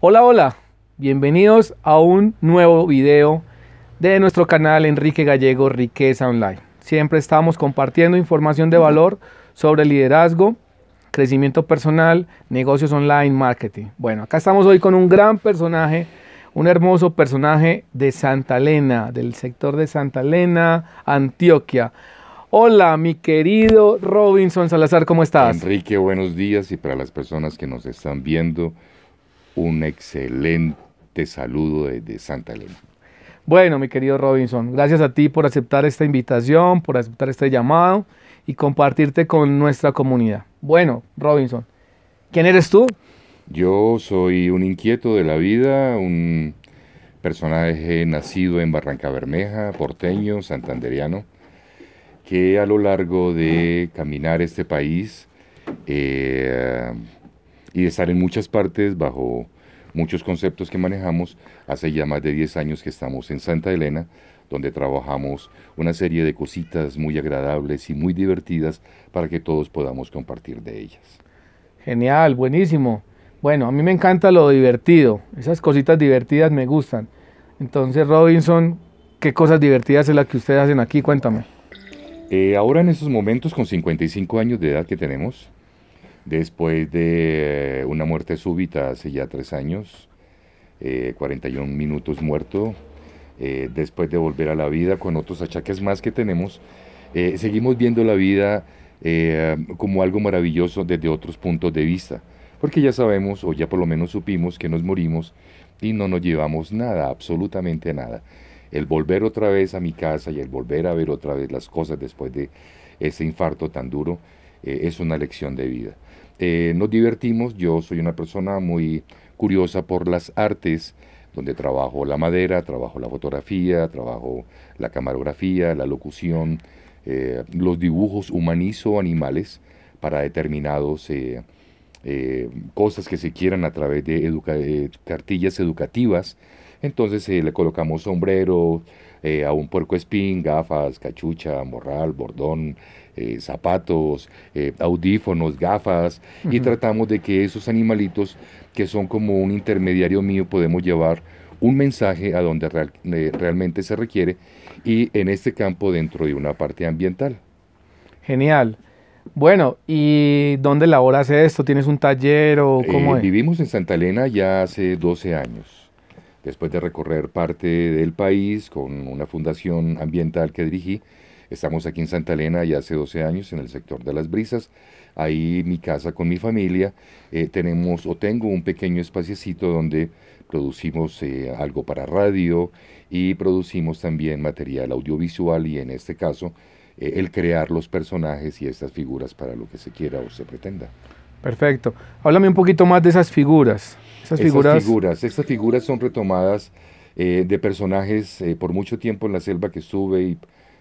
Hola, hola, bienvenidos a un nuevo video de nuestro canal Enrique Gallego Riqueza Online. Siempre estamos compartiendo información de valor sobre liderazgo, crecimiento personal, negocios online, marketing. Bueno, acá estamos hoy con un gran personaje, un hermoso personaje de Santa Elena, del sector de Santa Elena, Antioquia. Hola, mi querido Robinson Salazar, ¿cómo estás? Enrique, buenos días y para las personas que nos están viendo, un excelente saludo desde Santa Elena. Bueno, mi querido Robinson, gracias a ti por aceptar esta invitación, por aceptar este llamado y compartirte con nuestra comunidad. Bueno, Robinson, ¿quién eres tú? Yo soy un inquieto de la vida, un personaje nacido en Barranca Bermeja, porteño, santanderiano, que a lo largo de caminar este país eh, y estar en muchas partes bajo muchos conceptos que manejamos. Hace ya más de 10 años que estamos en Santa Elena, donde trabajamos una serie de cositas muy agradables y muy divertidas para que todos podamos compartir de ellas. Genial, buenísimo. Bueno, a mí me encanta lo divertido, esas cositas divertidas me gustan. Entonces, Robinson, ¿qué cosas divertidas es la que ustedes hacen aquí? Cuéntame. Eh, ahora en esos momentos, con 55 años de edad que tenemos, después de eh, una muerte súbita hace ya tres años, 41 eh, minutos muerto, eh, después de volver a la vida con otros achaques más que tenemos, seguimos viendo la vida como algo maravilloso desde otros puntos de vista, porque ya sabemos o ya por lo menos supimos que nos morimos y no nos llevamos nada, absolutamente nada. El volver otra vez a mi casa y el volver a ver otra vez las cosas después de ese infarto tan duro, eh, es una lección de vida. Eh, nos divertimos, yo soy una persona muy curiosa por las artes, donde trabajo la madera, trabajo la fotografía, trabajo la camarografía, la locución, eh, los dibujos, humanizo animales para determinados cosas que se quieran a través de, de cartillas educativas. Entonces le colocamos sombreros, eh, a un puerco espín, gafas, cachucha, morral, bordón, eh, zapatos, eh, audífonos, gafas, y tratamos de que esos animalitos, que son como un intermediario mío, podemos llevar un mensaje a donde realmente se requiere y en este campo dentro de una parte ambiental. Genial. Bueno, ¿y dónde laboras esto? ¿Tienes un taller o cómo Vivimos en Santa Elena ya hace 12 años. Después de recorrer parte del país con una fundación ambiental que dirigí, estamos aquí en Santa Elena ya hace 12 años en el sector de las brisas. Ahí mi casa con mi familia. Eh, tenemos o tengo un pequeño espaciecito donde producimos eh, algo para radio y producimos también material audiovisual y en este caso eh, el crear los personajes y estas figuras para lo que se quiera o se pretenda. Perfecto. Háblame un poquito más de esas figuras. Esas figuras. estas figuras son retomadas eh, de personajes eh, por mucho tiempo en la selva que sube y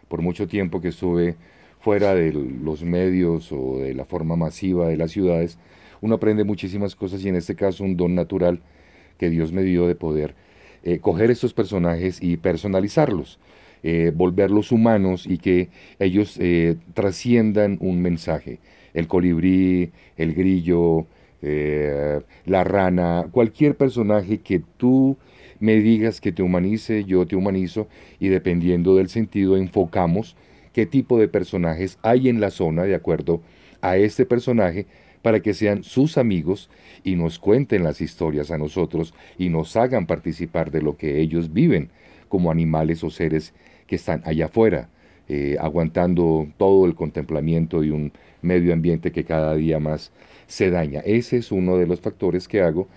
por mucho tiempo que sube fuera de los medios o de la forma masiva de las ciudades. Uno aprende muchísimas cosas y en este caso un don natural que Dios me dio de poder eh, coger estos personajes y personalizarlos, volverlos humanos y que ellos trasciendan un mensaje el colibrí, el grillo, eh, la rana, cualquier personaje que tú me digas que te humanice, yo te humanizo y dependiendo del sentido enfocamos qué tipo de personajes hay en la zona de acuerdo a este personaje para que sean sus amigos y nos cuenten las historias a nosotros y nos hagan participar de lo que ellos viven como animales o seres que están allá afuera, eh, aguantando todo el contemplamiento de un medio ambiente que cada día más se daña. Ese es uno de los factores que hago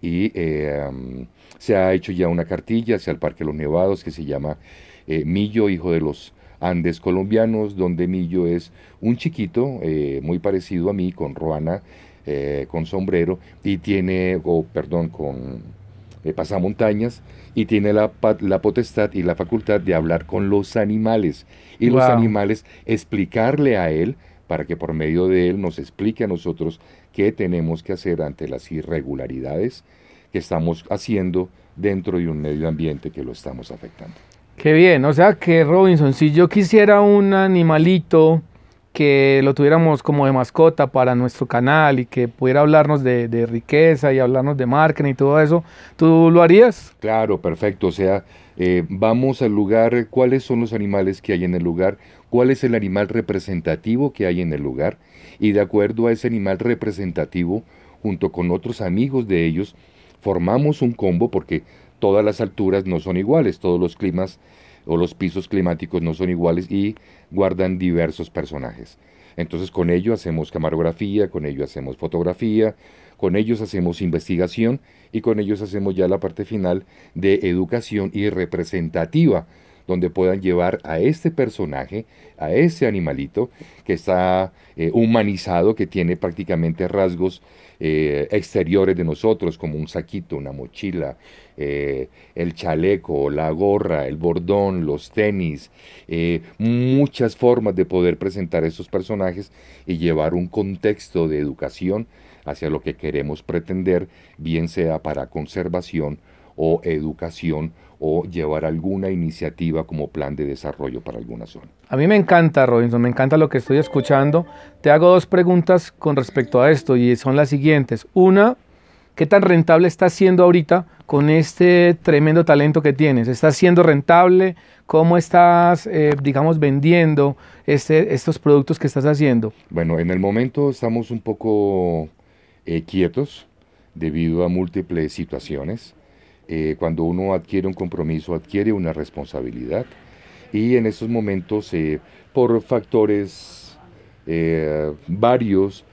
y em, se ha hecho ya una cartilla hacia el Parque Los Nevados que se llama eh, Millo, hijo de los Andes colombianos, donde Millo es un chiquito eh, muy parecido a mí, con ruana, eh, con sombrero y tiene, o perdón, con pasamontañas y tiene la, la, potestad y la facultad de hablar con los animales y los animales explicarle a él para que por medio de él nos explique a nosotros qué tenemos que hacer ante las irregularidades que estamos haciendo dentro de un medio ambiente que lo estamos afectando. Qué bien, o sea que Robinson, si yo quisiera un animalito que lo tuviéramos como de mascota para nuestro canal y que pudiera hablarnos de, riqueza y hablarnos de marketing y todo eso, ¿tú lo harías? Claro, perfecto, o sea, eh, vamos al lugar, ¿cuáles son los animales que hay en el lugar? cuál es el animal representativo que hay en el lugar y de acuerdo a ese animal representativo, junto con otros amigos de ellos, formamos un combo porque todas las alturas no son iguales, todos los climas o los pisos climáticos no son iguales y guardan diversos personajes. Entonces con ello hacemos camarografía, con ello hacemos fotografía, con ellos hacemos investigación y con ellos hacemos ya la parte final de educación y representativa donde puedan llevar a este personaje, a ese animalito que está eh, humanizado, que tiene prácticamente rasgos eh, exteriores de nosotros, como un saquito, una mochila, eh, el chaleco, la gorra, el bordón, los tenis, muchas formas de poder presentar a estos personajes y llevar un contexto de educación hacia lo que queremos pretender, bien sea para conservación o educación o llevar alguna iniciativa como plan de desarrollo para alguna zona. A mí me encanta, Robinson, me encanta lo que estoy escuchando. Te hago dos preguntas con respecto a esto y son las siguientes. Una, ¿qué tan rentable estás siendo ahorita con este tremendo talento que tienes? ¿Estás siendo rentable? ¿Cómo estás, eh, digamos, vendiendo este, estos productos que estás haciendo? Bueno, en el momento estamos un poco eh, quietos debido a múltiples situaciones. Eh, cuando uno adquiere un compromiso, adquiere una responsabilidad. Y en estos momentos, eh, por factores eh, varios,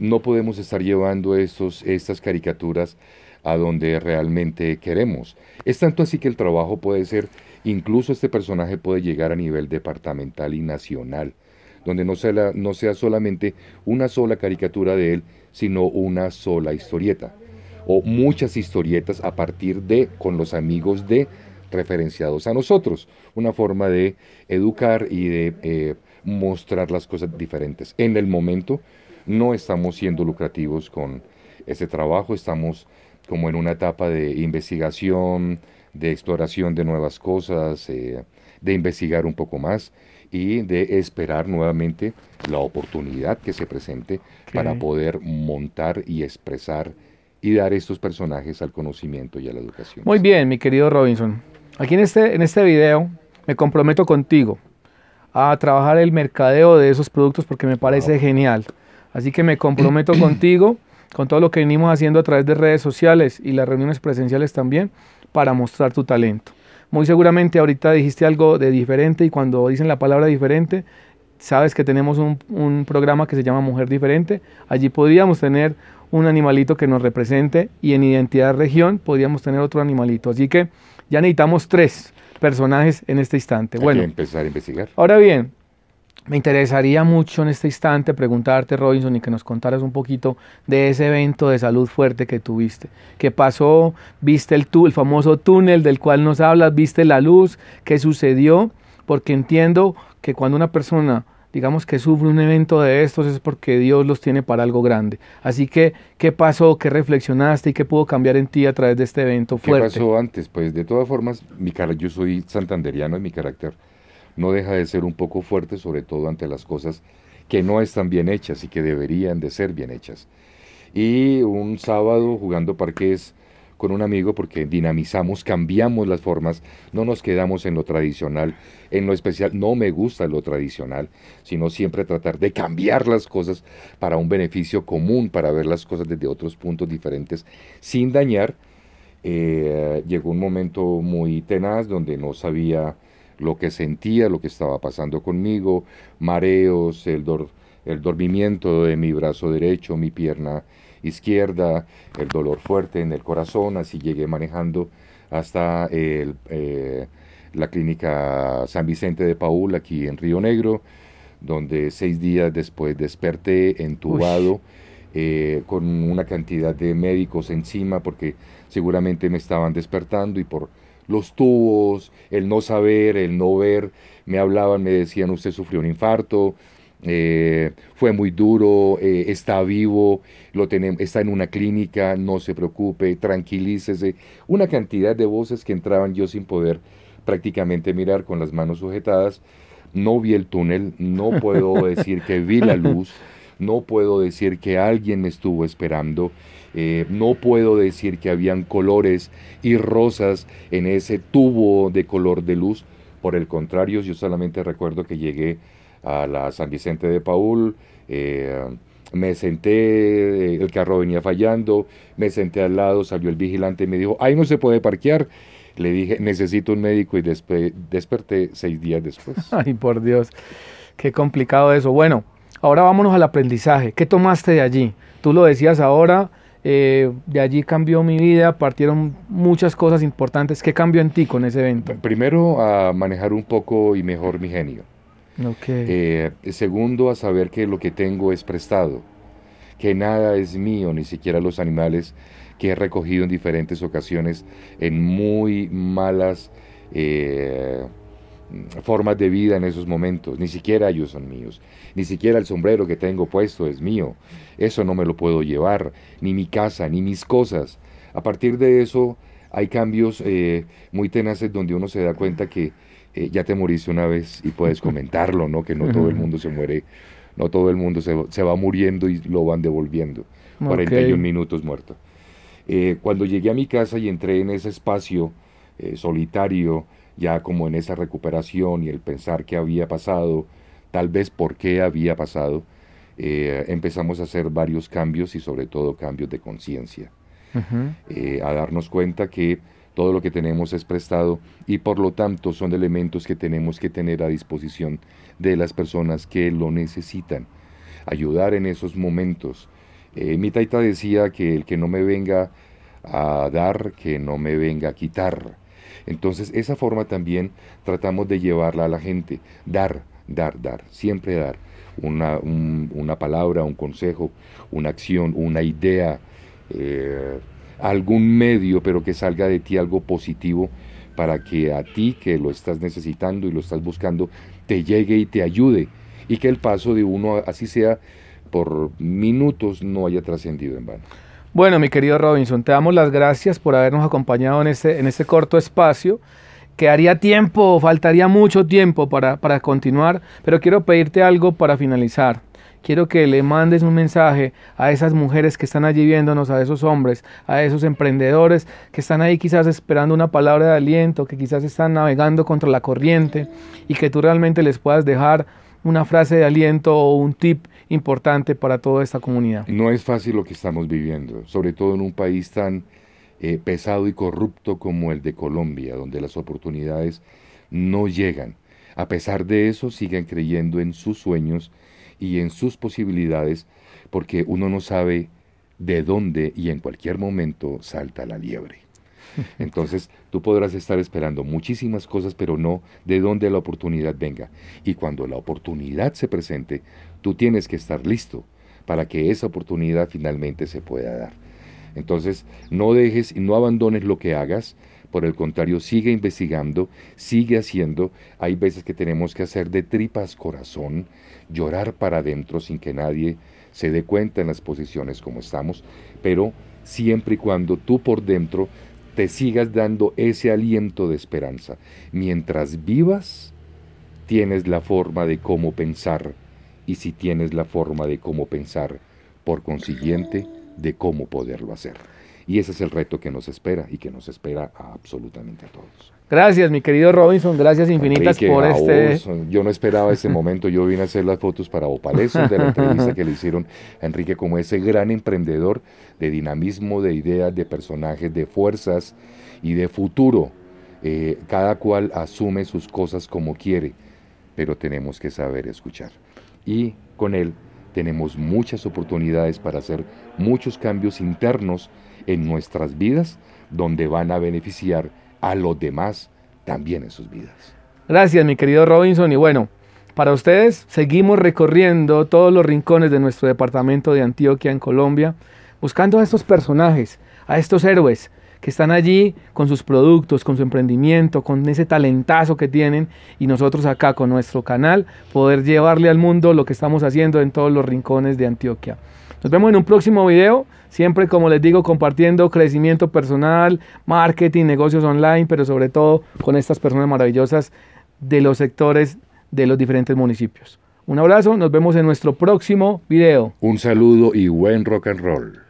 no podemos estar llevando estas caricaturas a donde realmente queremos. Es tanto así que el trabajo puede ser, incluso este personaje puede llegar a nivel departamental y nacional, donde no sea, no sea solamente una sola caricatura de él, sino una sola historieta o muchas historietas a partir de, con los amigos de, referenciados a nosotros. Una forma de educar y de eh, mostrar las cosas diferentes. En el momento no estamos siendo lucrativos con ese trabajo, estamos como en una etapa de investigación, de exploración de nuevas cosas, eh, de investigar un poco más y de esperar nuevamente la oportunidad que se presente para poder montar y expresar y dar estos personajes al conocimiento y a la educación. Muy bien, mi querido Robinson. Aquí en este, en este video me comprometo contigo a trabajar el mercadeo de esos productos porque me parece genial. Así que me comprometo contigo, con todo lo que venimos haciendo a través de redes sociales y las reuniones presenciales también, para mostrar tu talento. Muy seguramente ahorita dijiste algo de diferente y cuando dicen la palabra diferente, sabes que tenemos un, un programa que se llama Mujer Diferente. Allí podríamos tener un animalito que nos represente y en identidad región podríamos tener otro animalito. Así que ya necesitamos tres personajes en este instante. bueno, empezar a investigar. Ahora bien, me interesaría mucho en este instante preguntarte, Robinson, y que nos contaras un poquito de ese evento de salud fuerte que tuviste. ¿Qué pasó? ¿Viste el, tú, el famoso túnel del cual nos hablas? ¿Viste la luz? ¿Qué sucedió? Porque entiendo que cuando una persona digamos que sufre un evento de estos es porque Dios los tiene para algo grande. Así que, ¿qué pasó? ¿Qué reflexionaste y qué pudo cambiar en ti a través de este evento fuerte? ¿Qué pasó antes? Pues de todas formas, mi cara, yo soy santanderiano y mi carácter no deja de ser un poco fuerte, sobre todo ante las cosas que no están bien hechas y que deberían de ser bien hechas. Y un sábado jugando parques con un amigo porque dinamizamos, cambiamos las formas, no nos quedamos en lo tradicional, en lo especial, no me gusta lo tradicional, sino siempre tratar de cambiar las cosas para un beneficio común, para ver las cosas desde otros puntos diferentes, sin dañar. Eh, llegó un momento muy tenaz donde no sabía lo que sentía, lo que estaba pasando conmigo, mareos, el, el dormimiento de mi brazo derecho, mi pierna izquierda, el dolor fuerte en el corazón, así llegué manejando hasta eh, la clínica San Vicente de Paul aquí en Río Negro, donde seis días después desperté entubado. Eh, con una cantidad de médicos encima porque seguramente me estaban despertando y por los tubos, el no saber, el no ver, me hablaban, me decían usted sufrió un infarto, eh, fue muy duro, eh, está vivo, lo está en una clínica, no se preocupe, tranquilícese. Una cantidad de voces que entraban yo sin poder prácticamente mirar con las manos sujetadas. No vi el túnel, no puedo decir que vi la luz, no puedo decir que alguien me estuvo esperando, eh, no puedo decir que habían colores y rosas en ese tubo de color de luz. Por el contrario, yo solamente recuerdo que llegué a la San Vicente de Paul, eh, me senté, eh, el carro venía fallando, me senté al lado, salió el vigilante y me dijo, ahí no se puede parquear. Le dije, necesito un médico y después desperté seis días después. Ay, por Dios, qué complicado eso. Bueno, ahora vámonos al aprendizaje. ¿Qué tomaste de allí? Tú lo decías ahora, eh, de allí cambió mi vida, partieron muchas cosas importantes. ¿Qué cambió en ti con ese evento? Primero, a manejar un poco y mejor mi genio. Eh, segundo, a saber que lo que tengo es prestado, que nada es mío, ni siquiera los animales que he recogido en diferentes ocasiones en muy malas eh, formas de vida en esos momentos. Ni siquiera ellos son míos. Ni siquiera el sombrero que tengo puesto es mío. Eso no me lo puedo llevar. Ni mi casa, ni mis cosas. A partir de eso hay cambios eh, muy tenaces donde uno se da cuenta que eh, ya te moriste una vez y puedes comentarlo, ¿no? Que no todo el mundo se muere, no todo el mundo se, va muriendo y lo van devolviendo. 41 minutos muerto. Eh, cuando llegué a mi casa y entré en ese espacio eh, solitario, ya como en esa recuperación y el pensar qué había pasado, tal vez por qué había pasado, empezamos a hacer varios cambios y sobre todo cambios de conciencia, a darnos cuenta que todo lo que tenemos es prestado y por lo tanto son elementos que tenemos que tener a disposición de las personas que lo necesitan. Ayudar en esos momentos. Eh, mi taita decía que el que no me venga a dar, que no me venga a quitar. Entonces esa forma también tratamos de llevarla a la gente. Dar, dar, dar, siempre dar. Una, una palabra, un consejo, una acción, una idea. Eh, algún medio, pero que salga de ti algo positivo para que a ti que lo estás necesitando y lo estás buscando, te llegue y te ayude. Y que el paso de uno, así sea por minutos, no haya trascendido en vano. Bueno, mi querido Robinson, te damos las gracias por habernos acompañado en este, en este corto espacio. Quedaría tiempo, faltaría mucho tiempo para continuar, pero quiero pedirte algo para finalizar. Quiero que le mandes un mensaje a esas mujeres que están allí viéndonos, a esos hombres, a esos emprendedores que están ahí quizás esperando una palabra de aliento, que quizás están navegando contra la corriente y que tú realmente les puedas dejar una frase de aliento o un tip importante para toda esta comunidad. No es fácil lo que estamos viviendo, sobre todo en un país tan eh, pesado y corrupto como el de Colombia, donde las oportunidades no llegan. A pesar de eso, siguen creyendo en sus sueños y en sus posibilidades, porque uno no sabe de dónde y en cualquier momento salta la liebre. Entonces, tú podrás estar esperando muchísimas cosas, pero no de dónde la oportunidad venga. Y cuando la oportunidad se presente, tú tienes que estar listo para que esa oportunidad finalmente se pueda dar. Entonces, no dejes y no abandones lo que hagas, por el contrario, sigue investigando, sigue haciendo. Hay veces que tenemos que hacer de tripas corazón, llorar para adentro sin que nadie se dé cuenta en las posiciones como estamos, pero siempre y cuando tú por dentro te sigas dando ese aliento de esperanza. Mientras vivas, tienes la forma de cómo pensar y si tienes la forma de cómo pensar, por consiguiente, de cómo poderlo hacer. Y ese es el reto que nos espera y que nos espera absolutamente a todos. Gracias, mi querido Robinson, gracias infinitas por este. yo no esperaba ese momento, yo vine a hacer las fotos para Opalesos de la entrevista que le hicieron a Enrique como ese gran emprendedor de dinamismo, de ideas, de personajes, de fuerzas y de futuro. Eh, cada cual asume sus cosas como quiere, pero tenemos que saber escuchar. Y con él tenemos muchas oportunidades para hacer muchos cambios internos en nuestras vidas, donde van a beneficiar a los demás también en sus vidas. Gracias, mi querido Robinson. Y bueno, para ustedes seguimos recorriendo todos los rincones de nuestro departamento de Antioquia en Colombia, buscando a estos personajes, a estos héroes que están allí con sus productos, con su emprendimiento, con ese talentazo que tienen y nosotros acá con nuestro canal poder llevarle al mundo lo que estamos haciendo en todos los rincones de Antioquia. Nos vemos en un próximo video. Siempre, como les digo, compartiendo crecimiento personal, marketing, negocios online, pero sobre todo con estas personas maravillosas de los sectores de los diferentes municipios. Un abrazo, nos vemos en nuestro próximo video. Un saludo y buen rock and roll.